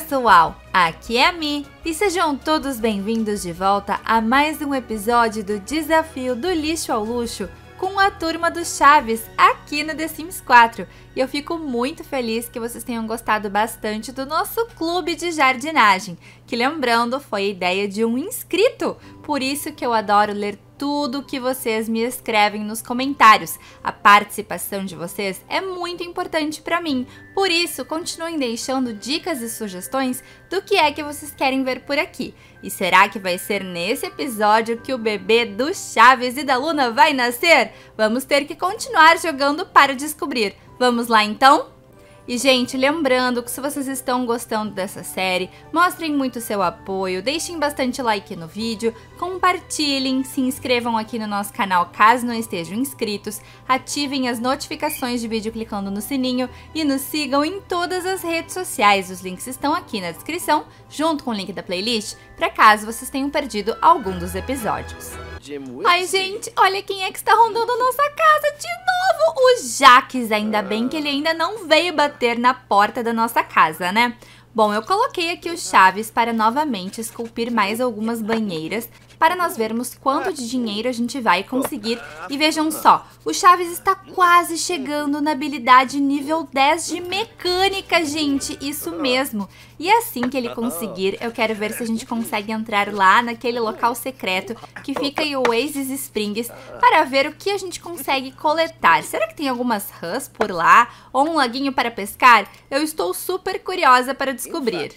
pessoal, aqui é a Mi e sejam todos bem-vindos de volta a mais um episódio do Desafio do Lixo ao Luxo com a turma do Chaves aqui no The Sims 4. E eu fico muito feliz que vocês tenham gostado bastante do nosso clube de jardinagem, que lembrando foi ideia de um inscrito. Por isso que eu adoro ler tudo que vocês me escrevem nos comentários. A participação de vocês é muito importante para mim. Por isso, continuem deixando dicas e sugestões do que é que vocês querem ver por aqui. E será que vai ser nesse episódio que o bebê do Chaves e da Luna vai nascer? Vamos ter que continuar jogando para descobrir. Vamos lá então? E, gente, lembrando que se vocês estão gostando dessa série, mostrem muito seu apoio, deixem bastante like no vídeo, compartilhem, se inscrevam aqui no nosso canal caso não estejam inscritos, ativem as notificações de vídeo clicando no sininho e nos sigam em todas as redes sociais. Os links estão aqui na descrição, junto com o link da playlist, para caso vocês tenham perdido algum dos episódios. Ai, gente, olha quem é que está rondando nossa casa de novo! O Jaques, ainda bem que ele ainda não veio bater na porta da nossa casa, né? Bom, eu coloquei aqui os chaves para novamente esculpir mais algumas banheiras para nós vermos quanto de dinheiro a gente vai conseguir. E vejam só, o Chaves está quase chegando na habilidade nível 10 de mecânica, gente, isso mesmo. E assim que ele conseguir, eu quero ver se a gente consegue entrar lá naquele local secreto que fica em Oasis Springs para ver o que a gente consegue coletar. Será que tem algumas rãs por lá? Ou um laguinho para pescar? Eu estou super curiosa para descobrir.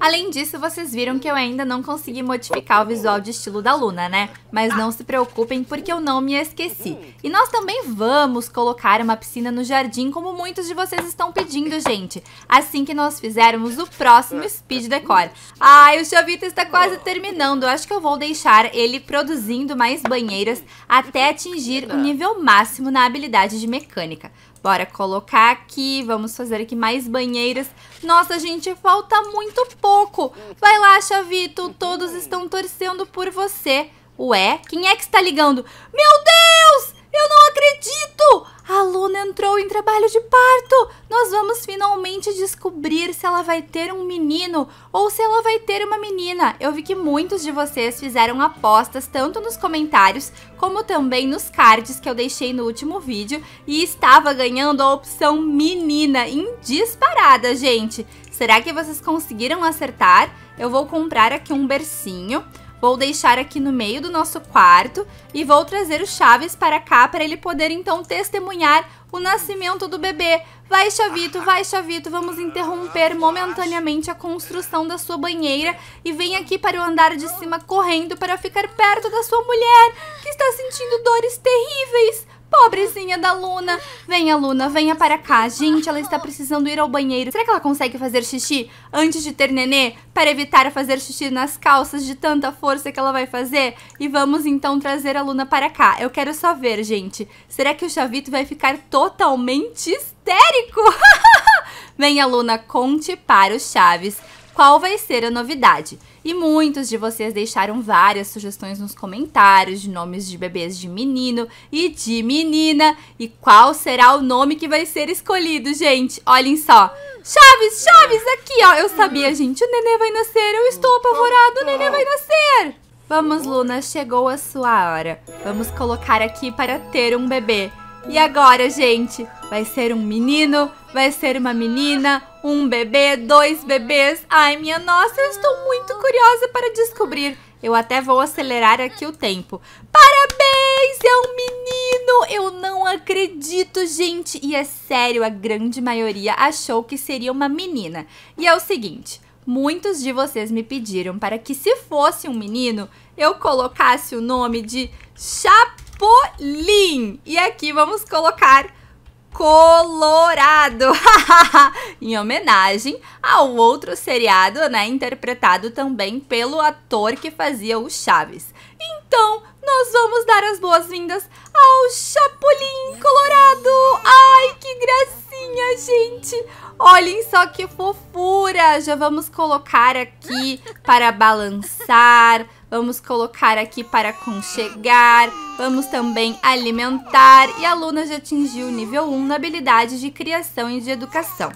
Além disso, vocês viram que eu ainda não consegui modificar o visual de estilo da Luna, né? Mas não se preocupem porque eu não me esqueci. Hum. E nós também vamos colocar uma piscina no jardim como muitos de vocês estão pedindo, gente. Assim que nós fizermos o próximo Speed Decor. Ai, o Chavita está quase oh. terminando. acho que eu vou deixar ele produzindo mais banheiras até atingir o nível máximo na habilidade de mecânica. Bora colocar aqui, vamos fazer aqui mais banheiras. Nossa, gente, falta muito pouco. Vai lá, Chavito, todos uhum. estão torcendo por você. Ué, quem é que está ligando? Meu Deus, eu não acredito! A Luna entrou em trabalho de parto! Nós vamos finalmente descobrir se ela vai ter um menino ou se ela vai ter uma menina. Eu vi que muitos de vocês fizeram apostas tanto nos comentários como também nos cards que eu deixei no último vídeo e estava ganhando a opção menina em disparada, gente. Será que vocês conseguiram acertar? Eu vou comprar aqui um bercinho. Vou deixar aqui no meio do nosso quarto e vou trazer o Chaves para cá para ele poder então testemunhar o nascimento do bebê. Vai, Chavito, vai, Chavito, vamos interromper momentaneamente a construção da sua banheira e vem aqui para o andar de cima correndo para ficar perto da sua mulher, que está sentindo dores terríveis. Pobrezinha da Luna. Venha, Luna, venha para cá. Gente, ela está precisando ir ao banheiro. Será que ela consegue fazer xixi antes de ter nenê? Para evitar fazer xixi nas calças de tanta força que ela vai fazer? E vamos então trazer a Luna para cá. Eu quero só ver, gente. Será que o Chavito vai ficar totalmente histérico? venha, Luna, conte para o Chaves. Qual vai ser a novidade? E muitos de vocês deixaram várias sugestões nos comentários de nomes de bebês de menino e de menina. E qual será o nome que vai ser escolhido, gente? Olhem só. Chaves, Chaves, aqui, ó. Eu sabia, gente. O nenê vai nascer. Eu estou apavorado. O nenê vai nascer. Vamos, Luna, chegou a sua hora. Vamos colocar aqui para ter um bebê. E agora, gente? Vai ser um menino? Vai ser uma menina? Um bebê? Dois bebês? Ai, minha nossa, eu estou muito curiosa para descobrir. Eu até vou acelerar aqui o tempo. Parabéns, é um menino! Eu não acredito, gente! E é sério, a grande maioria achou que seria uma menina. E é o seguinte, muitos de vocês me pediram para que se fosse um menino, eu colocasse o nome de Chapéu Pulim. E aqui vamos colocar Colorado, em homenagem ao outro seriado, né, interpretado também pelo ator que fazia o Chaves. Então, nós vamos dar as boas-vindas ao Chapolin Colorado. Ai, que gracinha, gente. Olhem só que fofura. Já vamos colocar aqui para balançar Vamos colocar aqui para conchegar, vamos também alimentar e alunas já atingiu o nível 1 na habilidade de criação e de educação.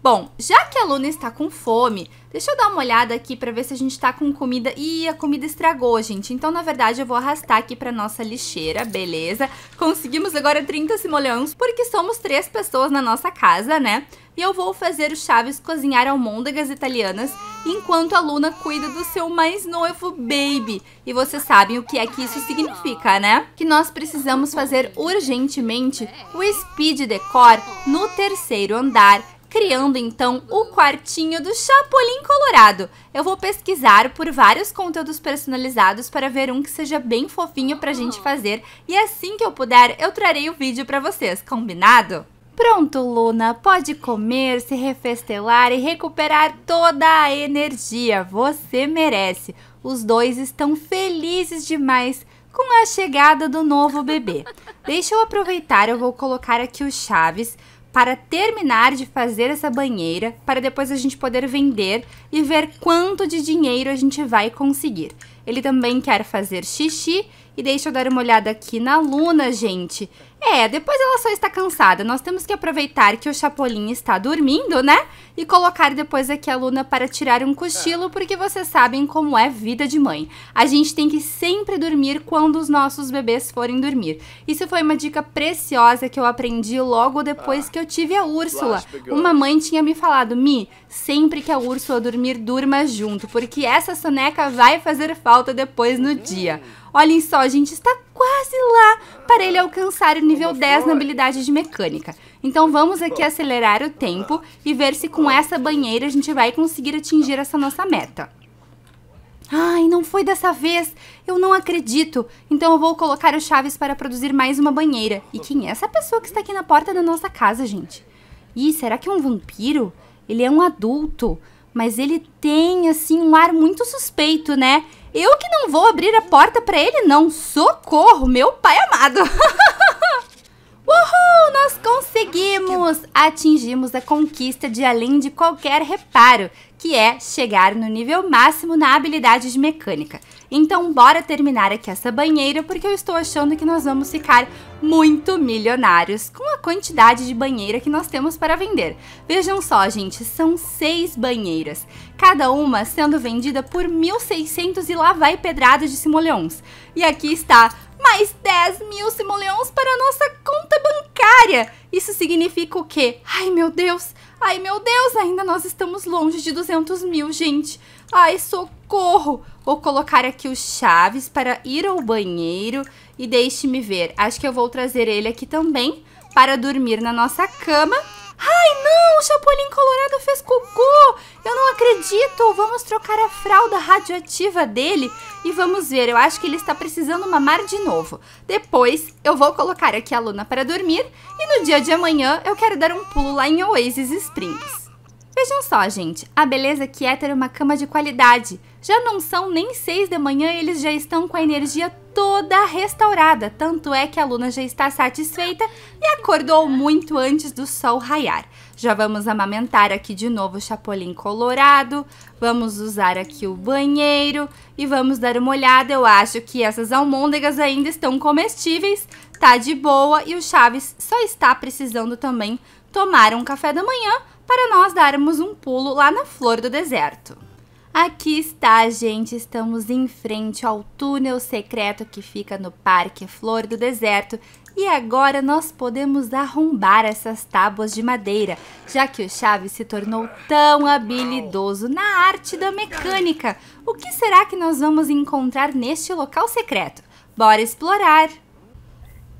Bom, já que a Luna está com fome, deixa eu dar uma olhada aqui para ver se a gente está com comida. Ih, a comida estragou, gente. Então, na verdade, eu vou arrastar aqui para nossa lixeira, beleza? Conseguimos agora 30 simoleões, porque somos três pessoas na nossa casa, né? E eu vou fazer o Chaves cozinhar almôndegas italianas enquanto a Luna cuida do seu mais novo baby. E vocês sabem o que é que isso significa, né? Que nós precisamos fazer urgentemente o Speed Decor no terceiro andar criando então o quartinho do Chapolin Colorado. Eu vou pesquisar por vários conteúdos personalizados para ver um que seja bem fofinho pra gente ah. fazer e assim que eu puder eu trarei o vídeo para vocês, combinado? Pronto, Luna, pode comer, se refestelar e recuperar toda a energia. Você merece. Os dois estão felizes demais com a chegada do novo bebê. Deixa eu aproveitar, eu vou colocar aqui o Chaves para terminar de fazer essa banheira, para depois a gente poder vender e ver quanto de dinheiro a gente vai conseguir. Ele também quer fazer xixi e deixa eu dar uma olhada aqui na Luna, gente. É, depois ela só está cansada. Nós temos que aproveitar que o Chapolin está dormindo, né? E colocar depois aqui a Luna para tirar um cochilo, é. porque vocês sabem como é vida de mãe. A gente tem que sempre dormir quando os nossos bebês forem dormir. Isso foi uma dica preciosa que eu aprendi logo depois ah, que eu tive a Úrsula. Uma mãe tinha me falado, Mi, sempre que a Úrsula dormir, durma junto, porque essa soneca vai fazer falta depois no uhum. dia. Olhem só, a gente está quase lá para ele ah, alcançar o nível 10 na habilidade de mecânica. Então vamos aqui acelerar o tempo e ver se com essa banheira a gente vai conseguir atingir essa nossa meta. Ai, não foi dessa vez! Eu não acredito! Então eu vou colocar o Chaves para produzir mais uma banheira. E quem é essa pessoa que está aqui na porta da nossa casa, gente? Ih, será que é um vampiro? Ele é um adulto mas ele tem assim um ar muito suspeito, né? Eu que não vou abrir a porta para ele não. Socorro, meu pai amado. Uhul! Nós conseguimos! Atingimos a conquista de além de qualquer reparo, que é chegar no nível máximo na habilidade de mecânica. Então, bora terminar aqui essa banheira, porque eu estou achando que nós vamos ficar muito milionários com a quantidade de banheira que nós temos para vender. Vejam só, gente, são seis banheiras, cada uma sendo vendida por 1.600 e lá vai pedrada de simoleons. E aqui está mais 10 mil simoleons área, isso significa o quê? Ai, meu Deus! Ai, meu Deus! Ainda nós estamos longe de 200 mil, gente. Ai, socorro! Vou colocar aqui os Chaves para ir ao banheiro e deixe-me ver. Acho que eu vou trazer ele aqui também para dormir na nossa cama. Ai, não! O Chapolin Colorado fez cocô! Eu não acredito! Vamos trocar a fralda radioativa dele e vamos ver. Eu acho que ele está precisando mamar de novo. Depois, eu vou colocar aqui a Luna para dormir e no dia de amanhã eu quero dar um pulo lá em Oasis Springs. Vejam só, gente, a beleza que é ter uma cama de qualidade. Já não são nem seis da manhã e eles já estão com a energia toda restaurada, tanto é que a Luna já está satisfeita e acordou muito antes do sol raiar. Já vamos amamentar aqui de novo o chapolim colorado, vamos usar aqui o banheiro e vamos dar uma olhada. Eu acho que essas almôndegas ainda estão comestíveis, tá de boa e o Chaves só está precisando também tomar um café da manhã para nós darmos um pulo lá na flor do deserto. Aqui está, gente. Estamos em frente ao túnel secreto que fica no Parque Flor do Deserto. E agora nós podemos arrombar essas tábuas de madeira, já que o Chaves se tornou tão habilidoso na arte da mecânica. O que será que nós vamos encontrar neste local secreto? Bora explorar!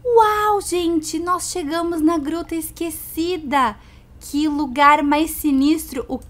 Uau, gente! Nós chegamos na Gruta Esquecida! Que lugar mais sinistro! O quê? O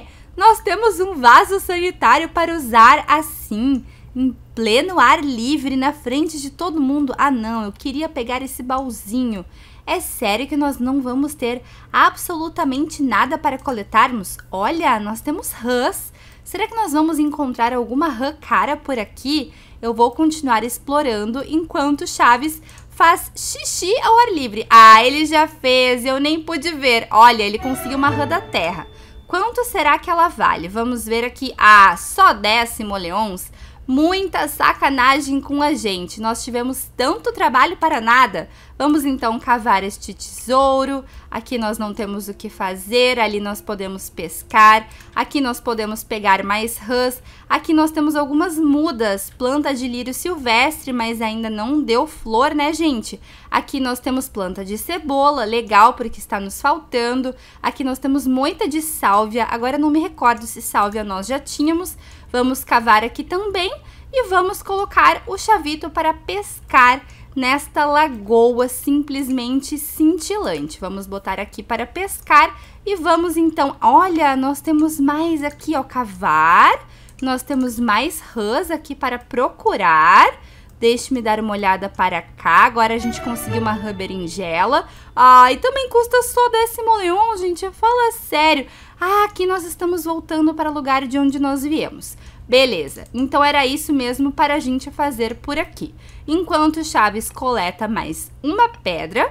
quê? Nós temos um vaso sanitário para usar assim, em pleno ar livre, na frente de todo mundo. Ah, não, eu queria pegar esse baúzinho. É sério que nós não vamos ter absolutamente nada para coletarmos? Olha, nós temos rãs. Será que nós vamos encontrar alguma rã cara por aqui? Eu vou continuar explorando enquanto Chaves faz xixi ao ar livre. Ah, ele já fez, eu nem pude ver. Olha, ele conseguiu uma rã da terra. Quanto será que ela vale? Vamos ver aqui. Ah, só 10 simoleons? Muita sacanagem com a gente. Nós tivemos tanto trabalho para nada. Vamos então cavar este tesouro. Aqui nós não temos o que fazer, ali nós podemos pescar, aqui nós podemos pegar mais rãs. Aqui nós temos algumas mudas, planta de lírio silvestre, mas ainda não deu flor, né, gente? Aqui nós temos planta de cebola, legal porque está nos faltando. Aqui nós temos moita de sálvia. Agora não me recordo se sálvia nós já tínhamos. Vamos cavar aqui também e vamos colocar o chavito para pescar nesta lagoa simplesmente cintilante. Vamos botar aqui para pescar e vamos então, olha, nós temos mais aqui, ó, cavar. Nós temos mais rãs aqui para procurar. Deixe-me dar uma olhada para cá. Agora a gente conseguiu uma rã berinjela. Ah, e também custa só 10 leão, gente. Fala sério. Ah, aqui nós estamos voltando para o lugar de onde nós viemos. Beleza, então era isso mesmo para a gente fazer por aqui. Enquanto Chaves coleta mais uma pedra,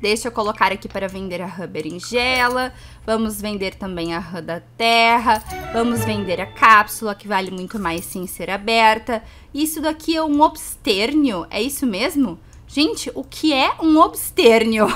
deixa eu colocar aqui para vender a rã berinjela, vamos vender também a rã da terra, vamos vender a cápsula, que vale muito mais sem ser aberta. Isso daqui é um obsternio, é isso mesmo? Gente, o que é um obsternio?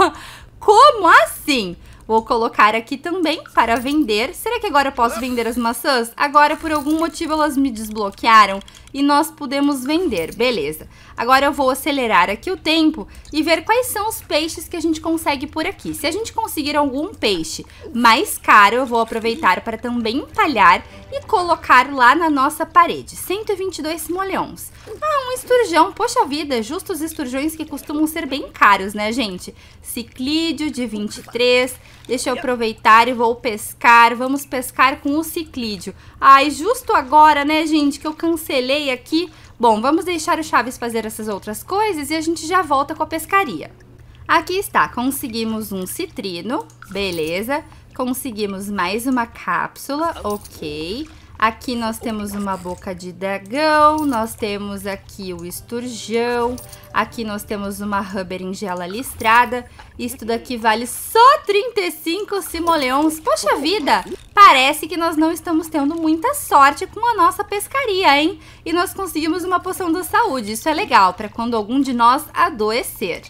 Como assim? Vou colocar aqui também para vender. Será que agora eu posso vender as maçãs? Agora, por algum motivo, elas me desbloquearam e nós podemos vender, beleza. Agora eu vou acelerar aqui o tempo e ver quais são os peixes que a gente consegue por aqui. Se a gente conseguir algum peixe mais caro, eu vou aproveitar para também empalhar e colocar lá na nossa parede. 122 molhões. Ah, um esturjão. Poxa vida, justos esturjões que costumam ser bem caros, né, gente? Ciclídeo de 23. Deixa eu aproveitar e vou pescar. Vamos pescar com o ciclídeo. Ai, justo agora, né, gente, que eu cancelei aqui. Bom, vamos deixar o Chaves fazer essas outras coisas e a gente já volta com a pescaria. Aqui está, conseguimos um citrino, beleza. Conseguimos mais uma cápsula, ok. Aqui nós temos uma boca de dragão, nós temos aqui o esturjão, aqui nós temos uma berinjela listrada. Isso daqui vale só 35 simoleons. Poxa vida, parece que nós não estamos tendo muita sorte com a nossa pescaria, hein? E nós conseguimos uma poção da saúde, isso é legal, para quando algum de nós adoecer.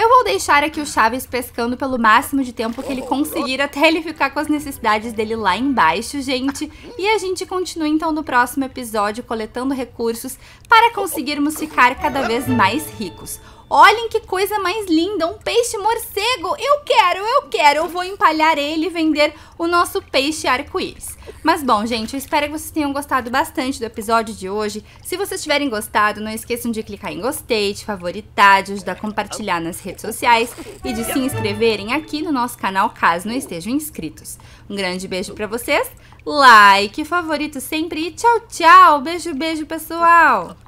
Eu vou deixar aqui o Chaves pescando pelo máximo de tempo que ele conseguir até ele ficar com as necessidades dele lá embaixo, gente. E a gente continua então no próximo episódio coletando recursos para conseguirmos ficar cada vez mais ricos. Olhem que coisa mais linda, um peixe morcego. Eu quero, eu quero. Eu vou empalhar ele e vender o nosso peixe arco-íris. Mas bom, gente, eu espero que vocês tenham gostado bastante do episódio de hoje. Se vocês tiverem gostado, não esqueçam de clicar em gostei, de favoritar, de ajudar a compartilhar nas redes sociais e de se inscreverem aqui no nosso canal caso não estejam inscritos. Um grande beijo para vocês, like, favorito sempre e tchau, tchau. Beijo, beijo, pessoal.